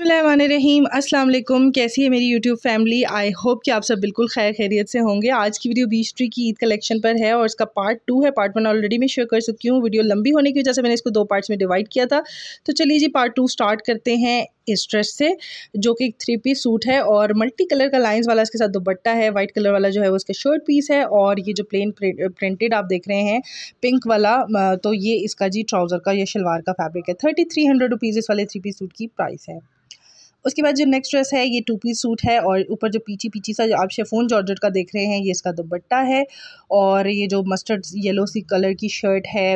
बसमीम अल्लाम कैसी है मेरी यूट्यूब फैमिली आई होप कि आप सब बिल्कुल खैर खैरियत से होंगे आज की वीडियो बीस ट्री की ईद कलेक्शन पर है और इसका पार्ट टू है पार्ट वन ऑलरेडी मैं शेयर कर चुकी हूँ वीडियो लंबी होने की वजह से मैंने इसको दो पार्ट्स में डिवाइड किया था तो चलिए जी पार्ट टू स्टार्ट करते हैं इस ड्रेस से जो कि एक थ्री पीस सूट है और मल्टी कलर का लाइंस वाला इसके साथ दुपट्टा है वाइट कलर वाला जो है वो इसका शर्ट पीस है और ये जो प्लेन प्रिंटेड आप देख रहे हैं पिंक वाला तो ये इसका जी ट्राउज़र का या शलवार का फैब्रिक है थर्टी थ्री हंड्रेड रुपीज़ इस वाले थ्री पीस सूट की प्राइस है उसके बाद जो नेक्स्ट ड्रेस है ये टू पीस सूट है और ऊपर जो पीछे पीछे सा आप शेफोन जॉर्जेट का देख रहे हैं ये इसका दुपट्टा है और ये जो मस्टर्ड येलो सी कलर की शर्ट है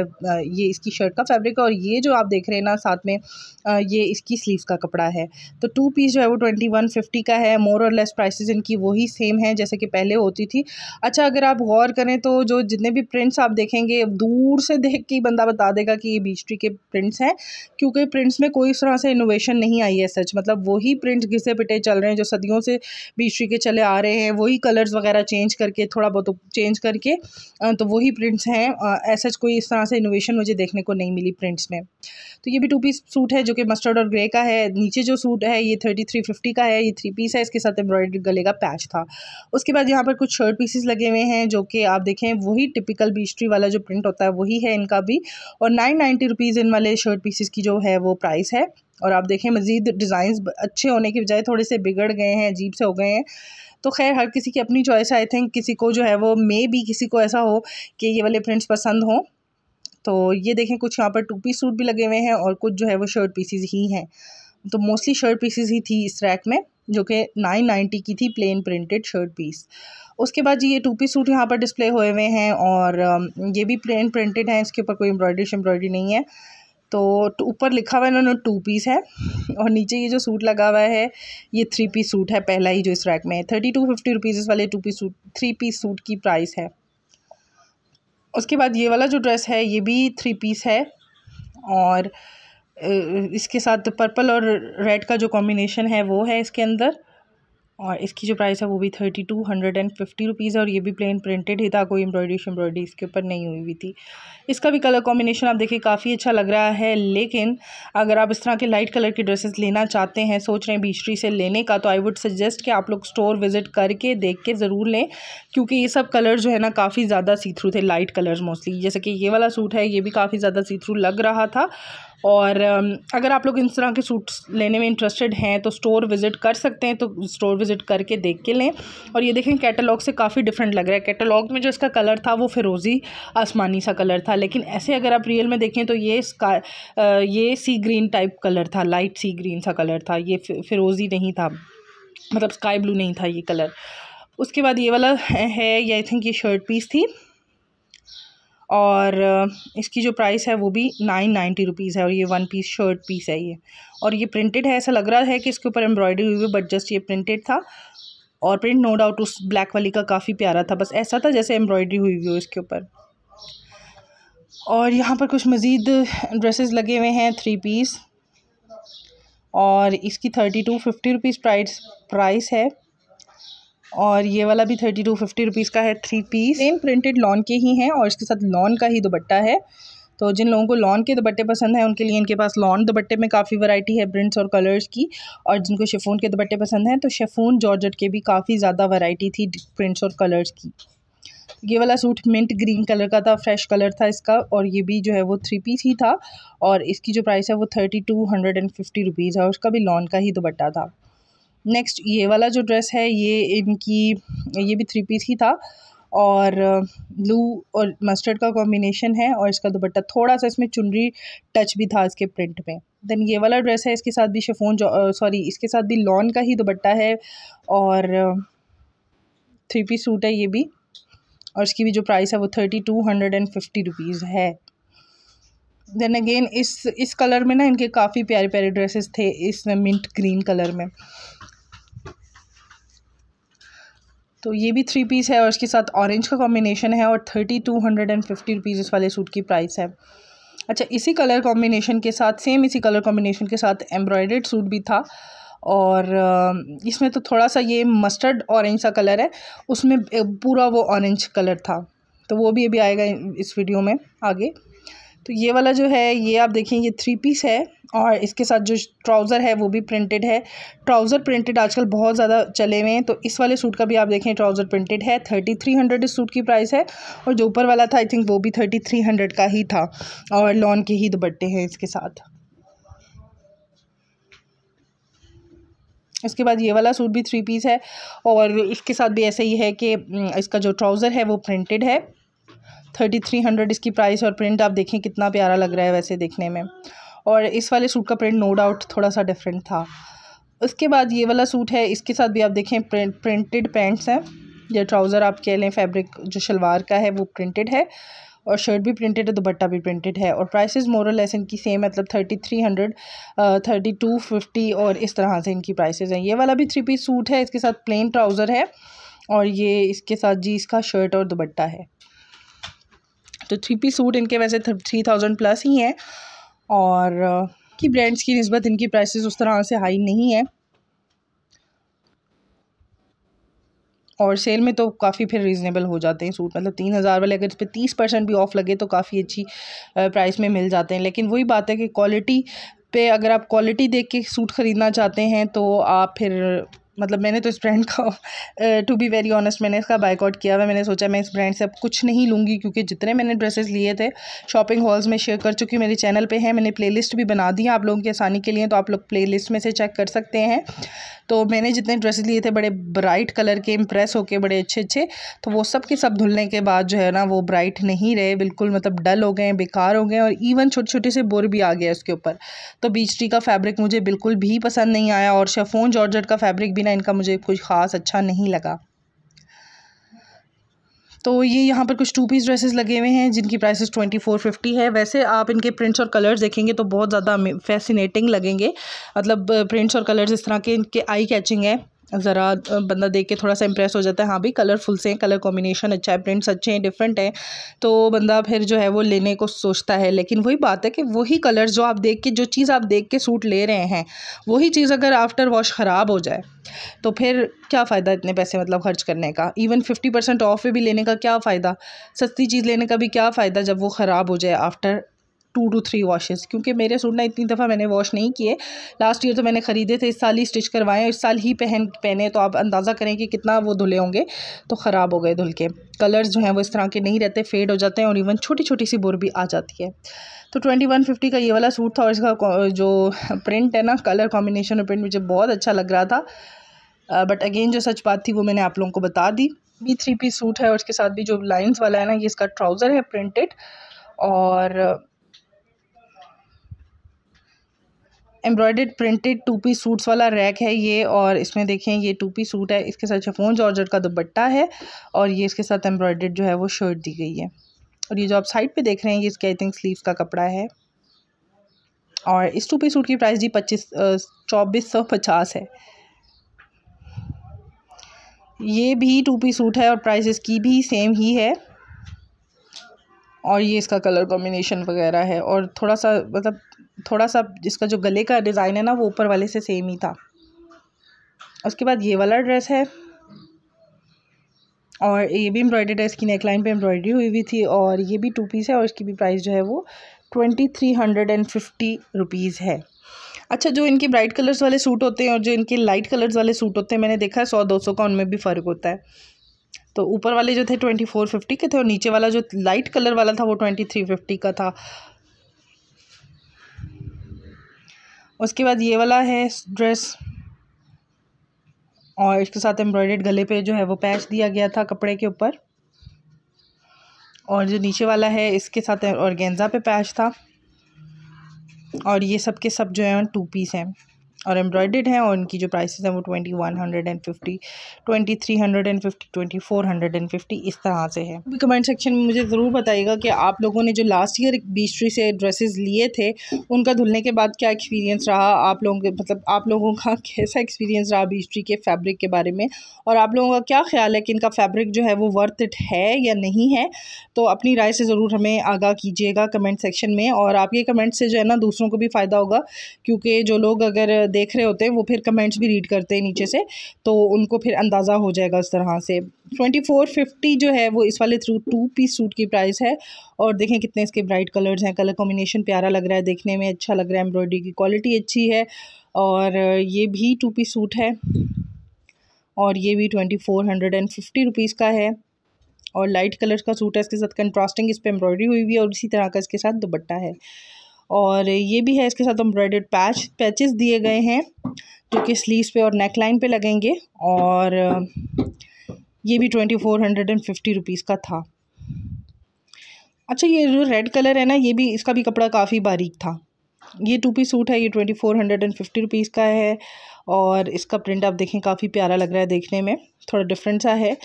ये इसकी शर्ट का फैब्रिक है और ये जो आप देख रहे हैं ना साथ में ये इसकी स्लीव्स का कपड़ा है तो टू पीस जो है वो ट्वेंटी वन फिफ्टी का है मोर और लेस प्राइसेस इनकी वही सेम है जैसे कि पहले होती थी अच्छा अगर आप गौर करें तो जो जितने भी प्रिंट्स आप देखेंगे दूर से देख के बंदा बता देगा कि ये बीस्ट्री के प्रिंट्स हैं क्योंकि प्रिंट्स में कोई इस तरह से इनोवेशन नहीं आई है सच मतलब वो वही प्रिंट घिसे पिटे चल रहे हैं जो सदियों से बीसवीं के चले आ रहे हैं वही कलर्स वगैरह चेंज करके थोड़ा बहुत चेंज तो करके तो वही प्रिंट्स हैं ऐसा कोई इस तरह से इनोवेशन मुझे देखने को नहीं मिली प्रिंट्स में तो ये भी टू पीस सूट है जो कि मस्टर्ड और ग्रे का है नीचे जो सूट है ये थर्टी थ्री फिफ्टी का है ये थ्री पीस है इसके साथ एम्ब्रॉयडरी गले का पैच था उसके बाद यहाँ पर कुछ शर्ट पीसेस लगे हुए हैं जो कि आप देखें वही टिपिकल बीस्ट्री वाला जो प्रिंट होता है वही है इनका भी और नाइन नाइन्टी रुपीज़ इन वाले शर्ट पीसेस की जो है वो प्राइस है और आप देखें मज़ीद डिज़ाइन अच्छे होने के बजाय थोड़े से बिगड़ गए हैं अजीब से हो गए हैं तो खैर हर किसी की अपनी चॉइस आई थिंक किसी को जो है वो मे भी किसी को ऐसा हो कि ये वाले प्रिंट्स पसंद हों तो ये देखें कुछ यहाँ पर टू पीस सूट भी लगे हुए हैं और कुछ जो है वो शर्ट पीसीज ही हैं तो मोस्टली शर्ट पीसीज ही थी इस रैक में जो कि नाइन नाइन्टी की थी प्लेन प्रिंटेड शर्ट पीस उसके बाद जी ये टू पीस सूट यहाँ पर डिस्प्ले हुए हुए हैं और um, ये भी प्लेन प्रिंटेड हैं इसके ऊपर कोई एम्ब्रॉयडरी एम्ब्रॉयडरी नहीं है तो ऊपर लिखा हुआ है इन्होंने टू पीस है और नीचे ये जो सूट लगा हुआ है ये थ्री पीस सूट है पहला ही जो इस रैक में है थर्टी टू फिफ्टी रुपीज़ वाले two piece suit three piece suit की प्राइस है उसके बाद ये वाला जो ड्रेस है ये भी थ्री पीस है और इसके साथ पर्पल और रेड का जो कॉम्बिनेशन है वो है इसके अंदर और इसकी जो प्राइस है वो भी thirty two hundred and fifty rupees और ये भी प्लेन प्रिंटेड ही था कोई एम्ब्रॉयडरी शम्ब्रॉयडरी इसके ऊपर नहीं हुई हुई थी इसका भी कलर कॉम्बिनेशन आप देखिए काफ़ी अच्छा लग रहा है लेकिन अगर आप इस तरह के लाइट कलर के ड्रेसेस लेना चाहते हैं सोच रहे हैं बीचरी से लेने का तो आई वुड सजेस्ट कि आप लोग स्टोर विजिट करके देख के ज़रूर लें क्योंकि ये सब कलर जो है ना काफ़ी ज़्यादा सी थ्रू थे लाइट कलर्स मोस्टली जैसे कि ये वाला सूट है ये भी काफ़ी ज़्यादा सी थ्रू लग रहा था और um, अगर आप लोग इस तरह के सूट्स लेने में इंटरेस्टेड हैं तो स्टोर विज़िट कर सकते हैं तो स्टोर विज़िट करके देख के लें और ये देखें कैटलॉग से काफ़ी डिफरेंट लग रहा है कैटलॉग में जो इसका कलर था वो फिरोज़ी आसमानी सा कलर था लेकिन ऐसे अगर आप रियल में देखें तो ये इसका uh, ये सी ग्रीन टाइप कलर था लाइट सी ग्रीन सा कलर था ये फिरोज़ी नहीं था मतलब स्काई ब्लू नहीं था ये कलर उसके बाद ये वाला है आई थिंक ये शर्ट पीस थी और इसकी जो प्राइस है वो भी नाइन नाइन्टी रुपीज़ है और ये वन पीस शर्ट पीस है ये और ये प्रिंटेड है ऐसा लग रहा है कि इसके ऊपर एम्ब्रॉयडरी हुई है बट जस्ट ये प्रिंटेड था और प्रिंट नो डाउट उस ब्लैक वाली का काफ़ी प्यारा था बस ऐसा था जैसे एम्ब्रॉयडरी हुई हुई हो इसके ऊपर और यहाँ पर कुछ मज़ीद ड्रेसेस लगे हुए हैं थ्री पीस और इसकी thirty two fifty rupees price price है और ये वाला भी थर्टी टू फिफ्टी रुपीज़ का है three piece same printed lawn के ही हैं और इसके साथ लॉन का ही दुपट्टा है तो जिन लोगों को लॉन के दुपट्टे पसंद हैं उनके लिए इनके पास लॉन दुपट्टे में काफ़ी वैरायटी है प्रिंट्स और कलर्स की और जिनको शेफून के दुपट्टे पसंद हैं तो शेफोन जॉर्जट के भी काफ़ी ज़्यादा वैरायटी थी प्रिंट्स और कलर्स की ये वाला सूट मिंट ग्रीन कलर का था फ्रेश कलर था इसका और ये भी जो है वो थ्री पीस ही था और इसकी जो प्राइस है वो thirty two hundred and fifty rupees है और उसका भी लॉन का ही दुपट्टा था नेक्स्ट ये वाला जो ड्रेस है ये इनकी ये भी थ्री पीस ही था और ब्लू uh, और मस्टर्ड का कॉम्बिनेशन है और इसका दुपट्टा थोड़ा सा इसमें चुनरी टच भी था इसके प्रिंट में देन ये वाला ड्रेस है इसके साथ भी शेफोन सॉरी uh, इसके साथ भी लॉन का ही दुपट्टा है और थ्री पीस सूट है ये भी और इसकी भी जो प्राइस है वो thirty two hundred and fifty rupees है देन अगेन इस इस कलर में ना इनके काफ़ी प्यारे प्यारे ड्रेसेस थे इस मिंट ग्रीन कलर में तो ये भी थ्री पीस है और इसके साथ ऑरेंज का कॉम्बिनेशन है और thirty two hundred and fifty rupees इस वाले सूट की प्राइस है अच्छा इसी कलर कॉम्बिनेशन के साथ सेम इसी कलर कॉम्बिनेशन के साथ एम्ब्रॉयडेड सूट भी था और इसमें तो थोड़ा सा ये मस्टर्ड ऑरेंज सा कलर है उसमें पूरा वो ऑरेंज कलर था तो वो भी अभी आएगा इस वीडियो में आगे तो ये वाला जो है ये आप देखें ये थ्री पीस है और इसके साथ जो ट्राउज़र है वो भी प्रिंटेड है ट्राउज़र प्रिंटेड आजकल बहुत ज़्यादा चले हुए हैं तो इस वाले सूट का भी आप देखें ट्राउज़र प्रिंटेड है थर्टी थ्री हंड्रेड इस सूट की प्राइस है और जो ऊपर वाला था आई थिंक वो भी थर्टी थ्री हंड्रेड का ही था और लॉन के ही दुपट्टे हैं इसके साथ इसके बाद ये वाला सूट भी थ्री पीस है और इसके साथ भी ऐसे ही है कि हम्म, इसका जो ट्राउज़र है वो प्रिंटेड है थर्टी थ्री हंड्रेड इसकी प्राइस और प्रिंट आप देखें कितना प्यारा लग रहा है वैसे देखने में और इस वाले सूट का प्रिंट नो डाउट थोड़ा सा डिफरेंट था उसके बाद ये वाला सूट है इसके साथ भी आप देखें प्रिंट प्रिंटेड पैंट्स हैं या ट्राउज़र आप कह लें फैब्रिक जो शलवार का है वो प्रिंटेड है और शर्ट भी प्रिंटेड है दुपट्टा भी प्रिंटेड है और प्राइसेस मोरल लेस इनकी सेम मतलब thirty three hundred thirty two fifty और इस तरह से इनकी प्राइसेस हैं ये वाला भी थ्री पीस सूट है इसके साथ प्लेन ट्राउज़र है और ये इसके साथ जी इसका शर्ट और दुपट्टा है तो थ्री पी सूट इनके वैसे थ्री थाउजेंड प्लस ही हैं और की ब्रांड्स की नस्बत इनकी प्राइसेस उस तरह से हाई नहीं है और सेल में तो काफ़ी फिर रीज़नेबल हो जाते हैं सूट मतलब तीन हज़ार वाले अगर इस पर तीस परसेंट भी ऑफ़ लगे तो काफ़ी अच्छी प्राइस में मिल जाते हैं लेकिन वही बात है कि क्वालिटी पे अगर आप क्वालिटी देख के सूट ख़रीदना चाहते हैं तो आप फिर मतलब मैंने तो इस ब्रांड का टू बी वेरी ऑनेस्ट मैंने इसका बाइकआउट किया हुआ मैंने सोचा मैं इस ब्रांड से अब कुछ नहीं लूँगी क्योंकि जितने मैंने ड्रेसेस लिए थे शॉपिंग हॉल्स में शेयर कर चुकी मेरे चैनल पे हैं मैंने प्लेलिस्ट भी बना दी है आप लोगों की आसानी के लिए तो आप लोग प्ले में से चेक कर सकते हैं तो मैंने जितने ड्रेसेस लिए थे बड़े ब्राइट कलर के इम्प्रेस होके बड़े अच्छे अच्छे तो वो सब के सब धुलने के बाद जो है ना वो ब्राइट नहीं रहे बिल्कुल मतलब डल हो गए बेकार हो गए और इवन छोटे छोटे से बोर भी आ गया उसके ऊपर तो बीच का फैब्रिक मुझे बिल्कुल भी पसंद नहीं आया और शेफोन जॉर्जट का फैब्रिक भी भी ना इनका मुझे कुछ ख़ास अच्छा नहीं लगा तो ये यहाँ पर कुछ टू पीस ड्रेसेस लगे हुए हैं जिनकी प्राइसेस ट्वेंटी फोर फिफ्टी है वैसे आप इनके प्रिंट्स और कलर्स देखेंगे तो बहुत ज़्यादा फैसिनेटिंग लगेंगे मतलब प्रिंट्स और कलर्स इस तरह के इनके आई कैचिंग है ज़रा बंदा देख के थोड़ा सा इंप्रेस हो जाता है हाँ भाई कलरफुल से हैं कलर कॉम्बिनेशन अच्छा है प्रिंट्स अच्छे हैं डिफरेंट हैं तो बंदा फिर जो है वो लेने को सोचता है लेकिन वही बात है कि वही कलर जो आप देख के जो चीज़ आप देख के सूट ले रहे हैं वही चीज़ अगर आफ्टर वॉश ख़राब हो जाए तो फिर क्या फ़ायदा इतने पैसे मतलब खर्च करने का इवन फिफ्टी परसेंट ऑफ भी लेने का क्या फ़ायदा सस्ती चीज़ लेने का भी क्या फ़ायदा जब वो ख़राब हो जाए after two two three washes क्योंकि मेरे सूट ना इतनी दफ़ा मैंने वॉश नहीं किए लास्ट ईयर तो मैंने ख़रीदे थे इस साल ही स्टिच करवाएं इस साल ही पहन पहने तो आप अंदाज़ा करें कि कितना वो धुले होंगे तो ख़राब हो गए धुल के कलर्स जो हैं वो इस तरह के नहीं रहते फेड हो जाते हैं और इवन छोटी छोटी सी बुर भी आ जाती है तो ट्वेंटी वन फिफ्टी का ये वाला सूट था और इसका जो प्रिंट है ना कलर कॉम्बिनेशन और प्रिंट मुझे बहुत अच्छा लग रहा था बट अगेन जो सच बात थी वो मैंने आप लोगों को बता दी भी थ्री पीस सूट है और उसके साथ भी जो लाइन्स वाला है ना ये इसका ट्राउज़र है प्रिंटेड और embroidered printed two piece suits वाला रैक है ये और इसमें देखें ये टू सूट है इसके साथ शेफोन जॉर्जर का दुपट्टा है और ये इसके साथ एम्ब्रॉयडेड जो है वो शर्ट दी गई है और ये जो आप साइड पे देख रहे हैं ये इसके आई थिंक स्लीव का कपड़ा है और इस टू सूट की प्राइस जी पच्चीस चौबीस सौ पचास है ये भी टू सूट है और प्राइस इसकी भी सेम ही है और ये इसका कलर कॉम्बिनेशन वगैरह है और थोड़ा सा मतलब थोड़ा सा जिसका जो गले का डिज़ाइन है ना वो ऊपर वाले से सेम ही था उसके बाद ये वाला ड्रेस है और ये भी एम्ब्रॉयडरी ड्रेस की नेकलाइन पे एम्ब्रॉयडरी हुई हुई थी और ये भी टू पीस है और इसकी भी प्राइस जो है वो twenty three hundred and fifty rupees है अच्छा जो इनके ब्राइट कलर्स वाले सूट होते हैं और जो इनके लाइट कलर्स वाले सूट होते हैं मैंने देखा है सौ दो सौ का उनमें भी फ़र्क होता है तो ऊपर वाले जो थे ट्वेंटी फोर फिफ्टी के थे और नीचे वाला जो लाइट कलर वाला था वो ट्वेंटी थ्री फिफ्टी का था उसके बाद ये वाला है ड्रेस और इसके साथ एम्ब्रॉयडेड गले पे जो है वो पैच दिया गया था कपड़े के ऊपर और जो नीचे वाला है इसके साथ और पे पैच था और ये सब के सब जो है टू पीस हैं और एम्ब्रॉयडेड हैं और इनकी जो प्राइस हैं वो twenty one hundred and fifty twenty three hundred and fifty twenty four hundred and fifty इस तरह से है अभी कमेंट सेक्शन में मुझे ज़रूर बताइएगा कि आप लोगों ने जो लास्ट ईयर बीस्ट्री से ड्रेसेस लिए थे उनका धुलने के बाद क्या एक्सपीरियंस रहा आप लोगों के मतलब आप लोगों का कैसा एक्सपीरियंस रहा बीस्ट्री के फैब्रिक के बारे में और आप लोगों का क्या ख्याल है कि इनका फैब्रिक जो है वो वर्थ इट है या नहीं है तो अपनी राय से ज़रूर हमें आगाह कीजिएगा कमेंट सेक्शन में और आपके कमेंट से जो है ना दूसरों को भी फ़ायदा होगा क्योंकि जो लोग अगर देख रहे होते हैं वो फिर कमेंट्स भी रीड करते हैं नीचे से तो उनको फिर अंदाज़ा हो जाएगा उस तरह से ट्वेंटी फोर फिफ्टी जो है वो इस वाले थ्रू टू पीस सूट की प्राइस है और देखें कितने इसके ब्राइट कलर्स हैं कलर कॉम्बिनेशन प्यारा लग रहा है देखने में अच्छा लग रहा है एम्ब्रॉयडरी की क्वालिटी अच्छी है और ये भी टू पीस सूट है और ये भी twenty four hundred and fifty rupees का है और लाइट कलर का सूट है इसके साथ कंट्रास्टिंग इस पर एम्ब्रॉयडरी हुई हुई है और इसी तरह का इसके साथ दुपट्टा है और ये भी है इसके साथ एम्ब्रॉयडर्ड पैच पैचेस दिए गए हैं जो कि स्लीव्स पे और नेक लाइन पे लगेंगे और ये भी twenty four hundred and fifty rupees का था अच्छा ये जो रेड कलर है ना ये भी इसका भी कपड़ा काफ़ी बारीक था ये टू पी सूट है ये twenty four hundred and fifty rupees का है और इसका प्रिंट आप देखें काफ़ी प्यारा लग रहा है देखने में थोड़ा डिफरेंट सा है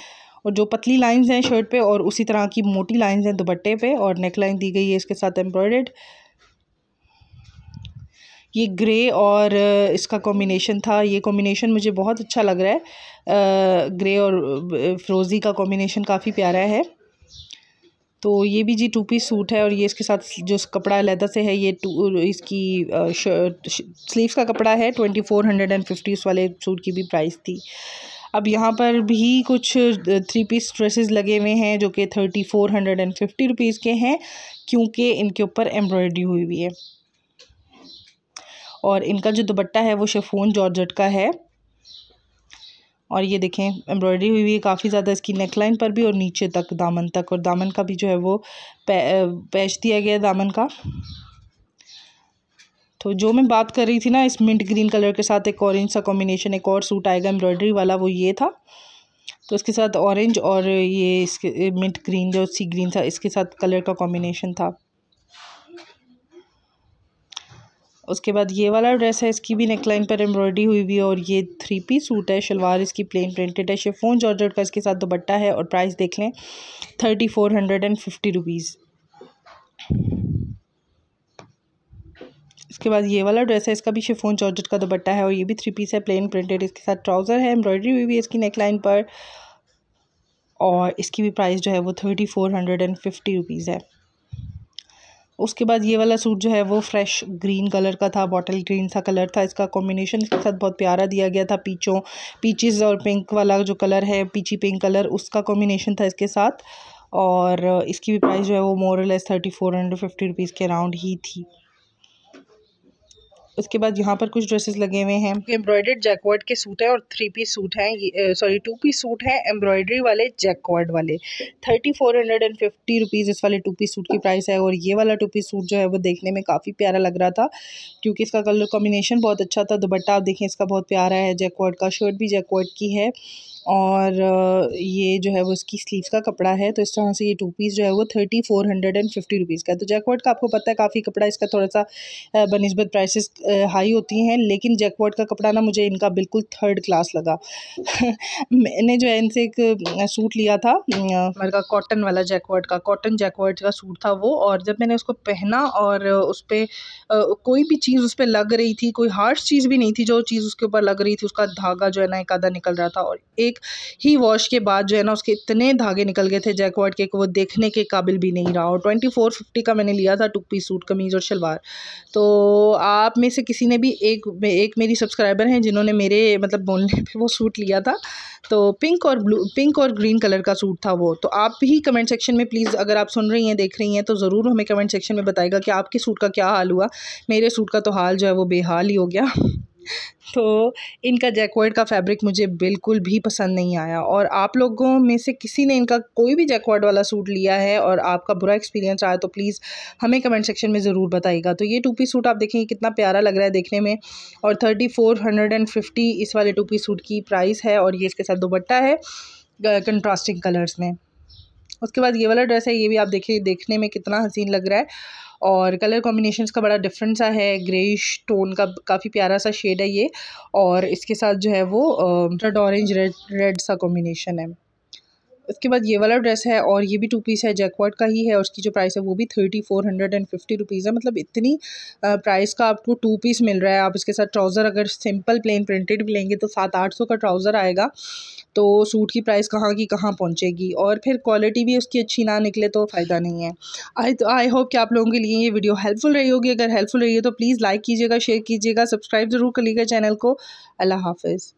और जो पतली लाइंस हैं शर्ट पे और उसी तरह की मोटी लाइंस हैं दुपट्टे पे और नेक लाइन दी गई है इसके साथ एम्ब्रॉयडर्ड ये ग्रे और इसका कॉम्बिनेशन था ये कॉम्बिनेशन मुझे बहुत अच्छा लग रहा है ग्रे और फ्रोज़ी का कॉम्बिनेशन काफ़ी प्यारा है तो ये भी जी टू पीस सूट है और ये इसके साथ जो कपड़ा लेदर से है ये टू इसकी स्लीव्स का कपड़ा है twenty four hundred and fifty उस वाले सूट की भी प्राइस थी अब यहाँ पर भी कुछ थ्री पीस ड्रेसेस लगे हुए हैं जो कि thirty four hundred and fifty rupees के हैं क्योंकि इनके ऊपर एम्ब्रॉयडरी हुई हुई है और इनका जो दुपट्टा है वो शेफोन जॉर्जट का है और ये देखें एम्ब्रॉयडरी हुई हुई है काफ़ी ज़्यादा इसकी नेकलाइन पर भी और नीचे तक दामन तक और दामन का भी जो है वो पैच दिया गया दामन का तो जो मैं बात कर रही थी ना इस मिंट ग्रीन कलर के साथ एक ऑरेंज सा कॉम्बिनेशन एक और सूट आएगा एम्ब्रॉयडरी वाला वो ये था तो इसके साथ ऑरेंज और ये इसके मिंट ग्रीन जो सी ग्रीन था इसके साथ कलर का कॉम्बिनेशन था उसके बाद ये वाला ड्रेस है इसकी भी नेकलाइन पर एम्ब्रॉयडरी हुई हुई है और ये थ्री पीस सूट है शलवार इसकी प्लेन प्रिंटेड है शेफोन जॉर्ज का इसके साथ दोपट्टा है और प्राइस देख लें thirty four hundred and fifty rupees इसके बाद ये वाला ड्रेस है इसका भी शिफोन जॉर्जेट का दुपट्टा है और ये भी थ्री पीस है प्लेन प्रिंटेड इसके साथ ट्राउज़र है एम्ब्रॉयडरी हुई भी है इसकी नेकलाइन पर और इसकी भी प्राइस जो है वो thirty four hundred and fifty rupees है उसके बाद ये वाला सूट जो है वो फ्रेश ग्रीन कलर का था बॉटल ग्रीन सा कलर था इसका कॉम्बिनेशन इसके साथ बहुत प्यारा दिया गया था पीचों पीचिस और पिंक वाला जो कलर है पीची पिंक कलर उसका कॉम्बिनेशन था इसके साथ और इसकी भी प्राइस जो है वो more or less thirty four hundred fifty rupees के अराउंड ही थी उसके बाद यहाँ पर कुछ ड्रेसेस लगे हुए हैं एम्ब्रॉयडर्ड जैकवर्ड के सूट है और थ्री पीस सूट हैं सॉरी टू पीस सूट है एम्ब्रॉयडरी वाले जैकवर्ड वाले thirty four hundred and fifty rupees इस वाले टू पीस सूट की प्राइस है और ये वाला टू पीस सूट जो है वो देखने में काफ़ी प्यारा लग रहा था क्योंकि इसका कलर कॉम्बिनेशन बहुत अच्छा था दुपट्टा आप देखें इसका बहुत प्यारा है जैकवर्ड का शर्ट भी जैकवर्ड की है और ये जो है वो इसकी स्लीव्स का कपड़ा है तो इस तरह से ये टू पीस जो है वो thirty four hundred and fifty rupees का है तो जैकवर्ड का आपको पता है काफ़ी कपड़ा इसका थोड़ा सा बनस्बत प्राइसेस हाई होती हैं लेकिन जैकवर्ड का कपड़ा ना मुझे इनका बिल्कुल थर्ड क्लास लगा मैंने जो है इनसे एक सूट लिया था मेरे का कॉटन वाला जैकवर्ड का कॉटन जैकवर्ड का सूट था वो और जब मैंने उसको पहना और उस पर कोई भी चीज़ उस पर लग रही थी कोई हार्श चीज़ भी नहीं थी जो चीज़ उसके ऊपर लग रही थी उसका धागा जो है ना एक आधा निकल रहा था और एक ही वॉश के बाद जो है ना उसके इतने धागे निकल गए थे जैकवार्ड के वो देखने के काबिल भी नहीं रहा और ट्वेंटी फोर फिफ्टी का मैंने लिया था टू सूट कमीज़ और शलवार तो आप में से किसी ने भी एक एक मेरी सब्सक्राइबर हैं जिन्होंने मेरे मतलब बोलने पर वो सूट लिया था तो पिंक और ब्लू पिंक और ग्रीन कलर का सूट था वो तो आप ही कमेंट सेक्शन में प्लीज़ अगर आप सुन रही हैं देख रही हैं तो ज़रूर हमें कमेंट सेक्शन में बताएगा कि आपके सूट का क्या हाल हुआ मेरे सूट का तो हाल जो है वो बेहाल ही हो गया तो इनका जैकवर्ड का फैब्रिक मुझे बिल्कुल भी पसंद नहीं आया और आप लोगों में से किसी ने इनका कोई भी जैकवर्ड वाला सूट लिया है और आपका बुरा एक्सपीरियंस आया तो प्लीज़ हमें कमेंट सेक्शन में ज़रूर बताइएगा तो ये टू सूट आप देखेंगे कितना प्यारा लग रहा है देखने में और thirty four hundred and fifty इस वाले टू सूट की प्राइस है और ये इसके साथ दोपट्टा है कंट्रास्टिंग कलर्स में उसके बाद ये वाला ड्रेस है ये भी आप देखिए देखने में कितना हसीन लग रहा है और कलर कॉम्बिनेशन का बड़ा डिफरेंट सा है ग्रेइश टोन का काफ़ी प्यारा सा शेड है ये और इसके साथ जो है वो रेड ऑरेंज रेड रेड सा कॉम्बिनेशन है उसके बाद ये वाला ड्रेस है और ये भी टू पीस है जैकवाट का ही है और उसकी जो प्राइस है वो भी thirty four hundred and fifty rupees है मतलब इतनी प्राइस का आपको टू पीस मिल रहा है आप इसके साथ ट्राउज़र अगर सिंपल प्लेन प्रिंटेड भी लेंगे तो सात आठ सौ का ट्राउज़र आएगा तो सूट की प्राइस कहाँ की कहाँ पहुँचेगी और फिर क्वालिटी भी उसकी अच्छी ना निकले तो फ़ायदा नहीं है आई तो आई होप कि आप लोगों के लिए ये वीडियो हेल्पफुल रही होगी अगर हेल्पफुल रही है तो प्लीज़ लाइक कीजिएगा शेयर कीजिएगा सब्सक्राइब ज़रूर करिएगा चैनल को अल्लाह हाफिज़